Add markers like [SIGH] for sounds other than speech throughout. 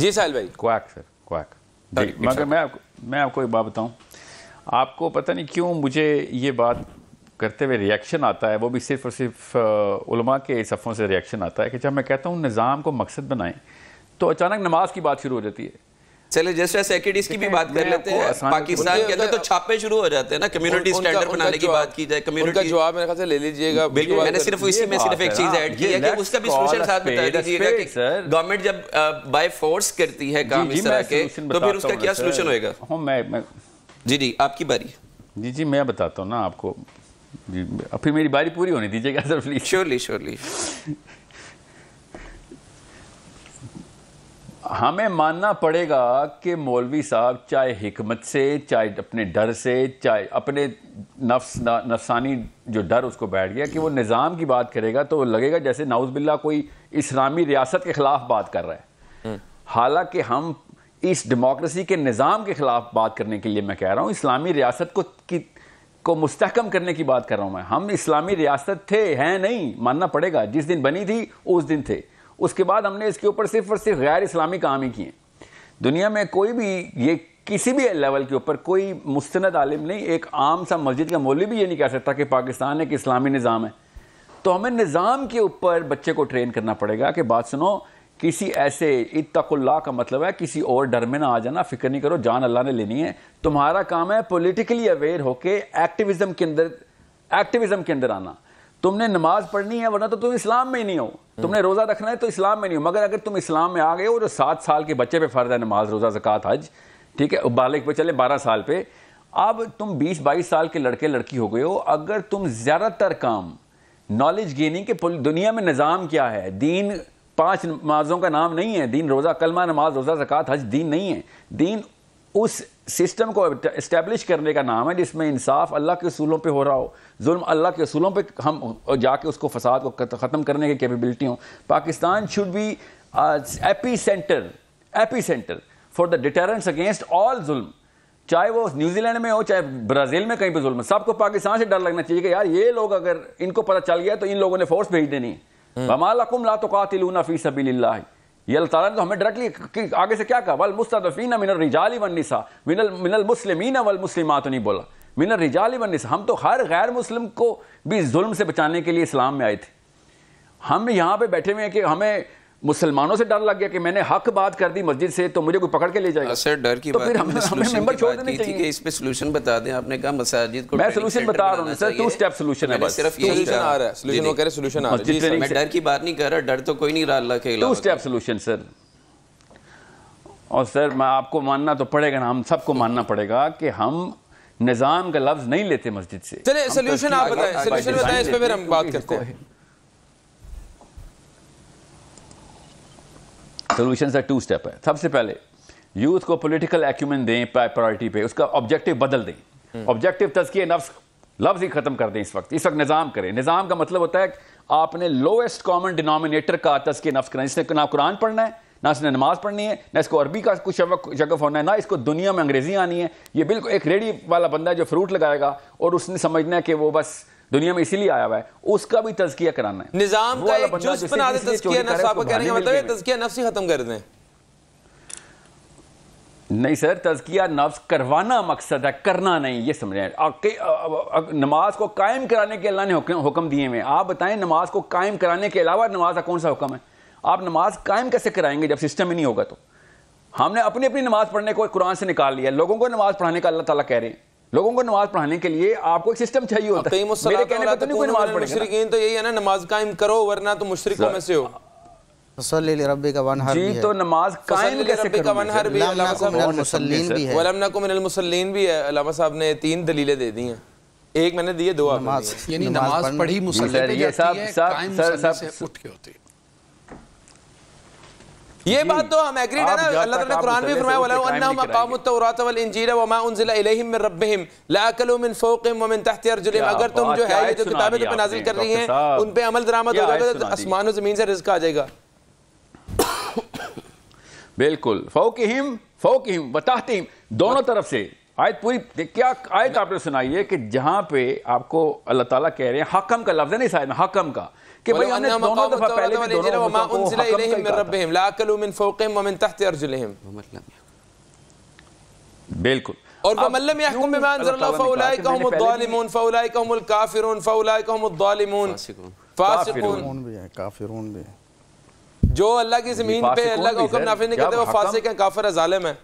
जी साहिल भाई quack sir quack मगर मैं आपको मैं आपको एक बात बताऊं आपको पता नहीं क्यों मुझे ये बात करते हुए रिएक्शन आता है वो भी सिर्फ और सिर्फ उलमा के सफ़ों से रिएक्शन आता है कि जब मैं कहता हूँ निज़ाम को मकसद बनाएं तो अचानक नमाज की बात शुरू हो जाती है चले जैसे एस की भी बात कर लेते हैं पाकिस्तान के अंदर तो छापे शुरू हो जाते हैं ना कम्युनिटी स्टैंडर्ड बनाने की बात की जाए कम्युनिटी का जवाब मेरे ख्याल से ले लीजिएगा बिल्कुल मैंने सिर्फ इसी में सिर्फ एक चीज ऐड की है कि उसका भी सोशल साथ बता दीजिएगा कि गवर्नमेंट जब बाय फोर्स करती है काम इस तरह के तो फिर उसका क्या सोल्यूशन होएगा हाँ, जी जी आपकी बारी जी जी मैं बताता हूँ ना आपको जी फिर मेरी बारी पूरी होने दीजिएगा सर प्लीज श्योरली श्योरली हमें मानना पड़ेगा कि मौलवी साहब चाहे हमत से चाहे अपने डर से चाहे अपने नफ्स नफसानी जो डर उसको बैठ गया कि वो निज़ाम की बात करेगा तो लगेगा जैसे नाउज बिल्ला कोई इस्लामी रियासत के ख़िलाफ़ बात कर रहा है हालांकि हम इस डेमोक्रेसी के निज़ाम के ख़िलाफ़ बात करने के लिए मैं कह रहा हूँ इस्लामी रियासत को की को मुस्तकम करने की बात कर रहा हूँ मैं हम इस्लामी रियासत थे हैं नहीं मानना पड़ेगा जिस दिन बनी थी उस दिन थे उसके बाद हमने इसके ऊपर सिर्फ और सिर्फ गैर इस्लामी काम ही किए दुनिया में कोई भी ये किसी भी लेवल के ऊपर कोई मुस्ंद आलिम नहीं एक आम सा मस्जिद का मौलवी भी ये नहीं कह सकता कि पाकिस्तान एक इस्लामी निज़ाम है तो हमें निज़ाम के ऊपर बच्चे को ट्रेन करना पड़ेगा कि बात सुनो किसी ऐसे इतकुल्ला का मतलब है किसी और डर में ना आ जाना फिक्र नहीं करो जान अल्लाह ने लेनी है तुम्हारा काम है पॉलिटिकली अवेयर होके एक्टिविज़म के अंदर एक्टिविज़म के अंदर आना तुमने नमाज पढ़नी है वरना तो तुम इस्लाम में ही नहीं हो तुमने रोज़ा रखना है तो इस्लाम में नहीं हो मगर अगर तुम इस्लाम में आ गए हो जो सात साल के बच्चे पे फ़र्ज है नमाज रोज़ा जक़ात हज ठीक है बालिक पे चले बारह साल पे अब तुम बीस बाईस साल के लड़के लड़की हो गए हो अगर तुम ज़्यादातर काम नॉलेज गेनिंग के दुनिया में निज़ाम क्या है दीन पांच नमाजों का नाम नहीं है दीन रोज़ा कलमा नमाज रोज़ा जक़ात हज दीन नहीं है दीन उस सिस्टम को इस्टेब्लिश करने का नाम है जिसमें इंसाफ अल्लाह के असूलों पे हो रहा हो जुल्म अल्लाह के असूलों पे हम जाके उसको फसाद को ख़त्म करने की कैपेबिलिटी हो Pakistan should be epicentre epicentre for the deterrence against all जुल्म चाहे वो न्यूजीलैंड में हो चाहे ब्राज़ील में कहीं पर जुल्म सबको पाकिस्तान से डर लगना चाहिए कि यार ये लोग अगर इनको पता चल गया तो इन लोगों ने फोर्स भेज देनी है बमालकुम हम्म। ला तो कातिलूना फ़ी सबी ये अल्लाह ताला ने तो हमें डायरेक्टली आगे से क्या कहा वल मुस्तफ़ीन मिनल रिजाली वनिसा मिनल मिनल मुस्लिमीन वल मुस्लिमात नहीं बोला मिनल रिजाली वनिसा हम तो हर गैर मुस्लिम को भी जुल्म से बचाने के लिए इस्लाम में आए थे हम यहाँ पे बैठे हुए हैं कि हमें मुसलमानों से डर लग गया कि मैंने हक बात कर दी मस्जिद से तो मुझे कोई पकड़ के ले जाएगा सर डर की तो बात हमने हम, हमें मेंबर छोड़ देने चाहिए इस पे सोल्यूशन बता दें आपने कहा मसाजिद को मैं सोल्यूशन बता रहा हूं सर टू स्टेप सोल्यूशन है बस सिर्फ यही आ रहा है सोल्यूशन वो कह रहे सोल्यूशन आ रहा है मैं डर की बात नहीं कर रहा डर तो कोई नहीं रहा अल्लाह के टू स्टेप सोल्यूशन सर और सर मैं आपको मानना तो पड़ेगा ना हम सबको मानना पड़ेगा कि हम निज़ाम का लफ्ज़ नहीं लेते मस्जिद से चलिए सोल्यूशन आप बताएं सोल्यूशन बताएं इस पे फिर हम बात करते हैं सोल्यूशन का टू स्टेप है सबसे पहले यूथ को पोलिटिकल एक्यूमेंट दें प्रायोरिटी पे उसका ऑब्जेक्टिव बदल दें ऑब्जेक्टिव हम्म। तजकिए नफ्स लफ्ज ही खत्म कर दें इस वक्त इस वक्त निज़ाम करें निज़ाम का मतलब होता है आपने लोएस्ट कॉमन डिनोमिनेटर का तजकिए नफ्स करना इसने ना कुरान पढ़ना है ना इसने नमाज पढ़नी है ना इसको अरबी का कुछ शगफ होना है ना इसको दुनिया में अंग्रेजी आनी है ये बिल्कुल एक रेडी वाला बंदा है जो फ्रूट लगाएगा और उसने समझना है कि वो बस दुनिया में इसीलिए आया हुआ है उसका भी तजकिया कराना है निजाम का एक बना दे तजकिया नफ्स आपको मतलब तजकिया नफ्स ही खत्म कर दें नहीं सर तजकिया नफ्स करवाना मकसद है करना नहीं ये समझें नमाज को कायम कराने के अल्लाह ने हुक्म दिए हुए आप बताएं नमाज को कायम कराने के अलावा नमाज का कौन सा हुक्म है आप नमाज कायम कैसे कराएंगे जब सिस्टम ही नहीं होगा तो हमने अपनी अपनी नमाज पढ़ने को कुरान से निकाल लिया लोगों को नमाज पढ़ाने का अल्लाह ताला कह रहे हैं लोगों को नमाज पढ़ाने के लिए आपको एक सिस्टम चाहिए होता है मेरे कहने पर तो नहीं तो कोई नमाज पढ़ेगा तो यही है ना नमाज कायम करो वरना तो मुशरिकों में से हो तो रब्बी का वनहर जी तो नमाज तो कायम कैसे का वनहर भी है वलमना को मिनल मुसल्लीन भी है अलामा साहब ने तीन दलीलें दे दी हैं एक मैंने दिए दो नमाज यानी नमाज पढ़ी मुसल्ले पे जाती है कायम मुसल्ले से उठ के होती है ये बात तो हम एग्रीड है ना अल्लाह ने कुरान में फरमाया वला अन्नहुम अकामु तौरात वल इंजील वमा उनजिला इलैहिम मिन रब्बिहिम लाकलु मिन फौकिहिम व मिन तहति अरजुलिहिम अगर तुम जो है ये जो किताबें तो पे नाजिल कर रही हैं उन पे अमल दरामद हो जाएगा तो आसमान और जमीन से रिस्क आ जाएगा [COUGHS] बिल्कुल फौकिहिम फौकिहिम व तहतिहिम दोनों तरफ से आयत पूरी क्या आयत आपने सुनाई है कि जहां पे आपको अल्लाह ताला कह रहे हैं हकम का लफ्ज है नहीं शायद हकम का कि भाई हमने दोनों दफा पहले भी दोनों को मा उनजिला इलैहिम मिन रब्बिहिम ला अकलु मिन फौकिहिम व मिन तहति अर्जुलिहिम बिल्कुल और वो मल्लम यहकुम बिमा अनज़लल्लाहु फउलाइका हुमुल ज़ालिमून फउलाइका हुमुल काफिरून फउलाइका हुमुल ज़ालिमून फासिकून भी है काफिरून भी जो अल्लाह की जमीन पे अल्लाह का हुक्म नाफिज नहीं करते वो फासिक है काफिर है जालिम है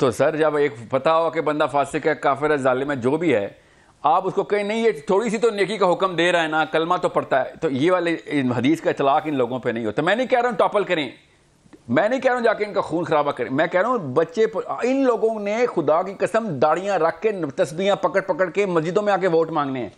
तो सर जब एक पता हो कि बंदा फासिक है काफिर है जालिम है जो भी है आप उसको कहीं नहीं ये थोड़ी सी तो नेकी का हुक्म दे रहा है ना कलमा तो पड़ता है तो ये वाले हदीस का इतलाक इन लोगों पे नहीं होता मैं नहीं कह रहा हूँ टॉपल करें मैं नहीं कह रहा हूँ जाके इनका खून खराबा करें मैं कह रहा हूँ बच्चे इन लोगों ने खुदा की कसम दाढ़ियाँ रख के तस्बियाँ पकड़ पकड़ के मस्जिदों में आके वोट मांगने हैं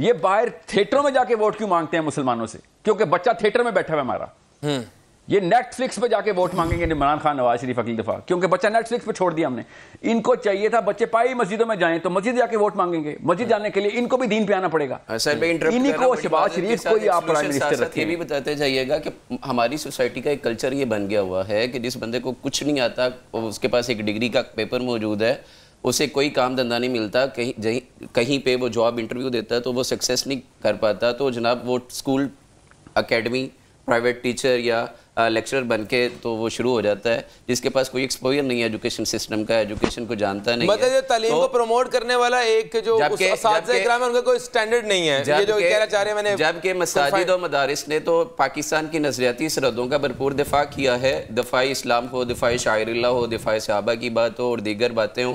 ये बाहर थिएटरों में जाके वोट क्यों मांगते हैं मुसलमानों से क्योंकि बच्चा थिएटर में बैठा हुआ हमारा हम्म। ये नेटफ्लिक्स पे जाके वोट मांगेंगे इमरान खान नवाज शरीफ अगली दफा क्योंकि बच्चा नेटफ्लिक्स पे छोड़ दिया हमने इनको चाहिए था बच्चे पाई मस्जिदों में जाएं तो मस्जिद जाके वोट मांगेंगे मस्जिद जाने के लिए इनको भी दीन पे आना पड़ेगा हाँ, शहबाज शरीफ को आप ये भी बताते जाइएगा कि हमारी सोसाइटी का एक कल्चर ये बन गया हुआ है कि जिस बंदे को कुछ नहीं आता उसके पास एक डिग्री का पेपर मौजूद है उसे कोई काम धंधा नहीं मिलता कहीं कहीं पे वो जॉब इंटरव्यू देता है तो वो सक्सेस नहीं कर पाता तो जनाब वो स्कूल अकेडमी प्राइवेट टीचर या लेक्चरर बन के तो वो शुरू हो जाता है जिसके पास कोई एक्सपोजर नहीं है एजुकेशन सिस्टम का एजुकेशन को जानता नहीं मतलब जो तालीम तो को प्रमोट करने वाला एक जो उनका कोई स्टैंडर्ड नहीं है ये जो कहना चाह रहे मैंने जबकि तो मसाजिद और मदारस ने तो पाकिस्तान की नजरियाती सरहदों का भरपूर दिफा किया है दफाई इस्लाम हो दफाई शायरल्ला हो दफाई सहाबा की बात हो और दीगर बातें हों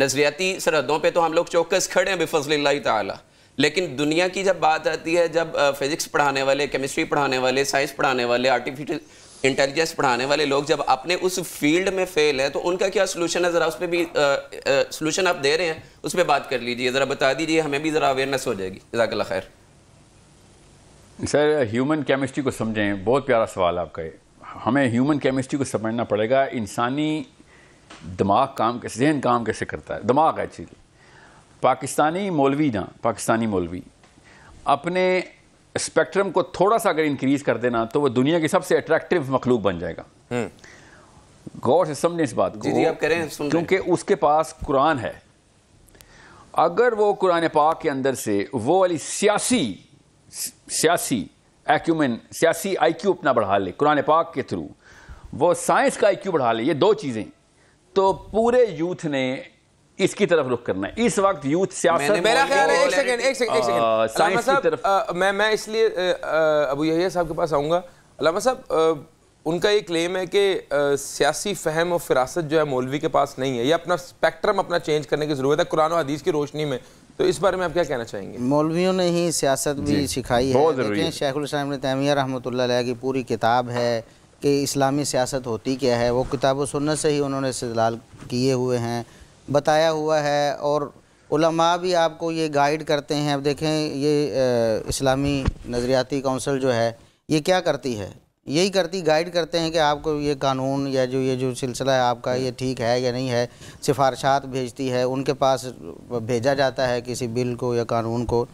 नजरियाती सरहदों पर तो हम लोग चौकस खड़े हैं बेफजल त लेकिन दुनिया की जब बात आती है जब फिज़िक्स पढ़ाने वाले केमिस्ट्री पढ़ाने वाले साइंस पढ़ाने वाले आर्टिफिशियल इंटेलिजेंस पढ़ाने वाले लोग जब अपने उस फील्ड में फेल है तो उनका क्या सोलूशन है ज़रा उस पर भी सोल्यूशन आप दे रहे हैं उस पर बात कर लीजिए ज़रा बता दीजिए हमें भी ज़रा अवेयरनेस हो जाएगी जजाकल्ला खैर सर ह्यूमन केमिस्ट्री को समझें बहुत प्यारा सवाल आपका है हमें ह्यूमन केमिस्ट्री को समझना पड़ेगा इंसानी दिमाग काम कैसे जहन काम कैसे करता है दिमाग है चीज़ पाकिस्तानी मौलवी ना पाकिस्तानी मौलवी अपने स्पेक्ट्रम को थोड़ा सा अगर इंक्रीज कर देना तो वो दुनिया की सबसे अट्रैक्टिव मखलूक बन जाएगा हम्म। गौर से समझे इस बात को जी आप कह रहे हैं क्योंकि उसके पास कुरान है अगर वो कुरान पाक के अंदर से वो वाली सियासी सियासी एक्यूमेन सियासी आईक्यू अपना बढ़ा ले कुरान पाक के थ्रू वो साइंस का आईक्यू बढ़ा ले ये दो चीज़ें तो पूरे यूथ ने इसकी तरफ रुख करना है इस वक्त यूथ सियासत मेरा ख्याल है एक सेकंड एक सेकंड एक सेकंड साइंस की तरफ मैं मैं इसलिए अबू यहिया साहब के पास आऊंगा अलामा साहब उनका ये क्लेम है कि सियासी फहम और फिरासत जो है मौलवी के पास नहीं है ये अपना स्पेक्ट्रम अपना चेंज करने की ज़रूरत है कुरान और हदीस की रोशनी में तो इस बारे में आप क्या कहना चाहेंगे मौलवियों ने ही सियासत भी सिखाई है देखें शेखुलस्लाम ने तैमिया रहमत की पूरी किताब है कि इस्लामी सियासत होती क्या है वो किताब सुन्नत से ही उन्होंने इस्तेलाल किए हुए हैं बताया हुआ है और उलमा भी आपको ये गाइड करते हैं अब देखें ये इस्लामी नज़रियाती कौंसिल जो है ये क्या करती है यही करती गाइड करते हैं कि आपको ये कानून या जो ये जो सिलसिला है आपका ये ठीक है या नहीं है सिफारशात भेजती है उनके पास भेजा जाता है किसी बिल को या कानून को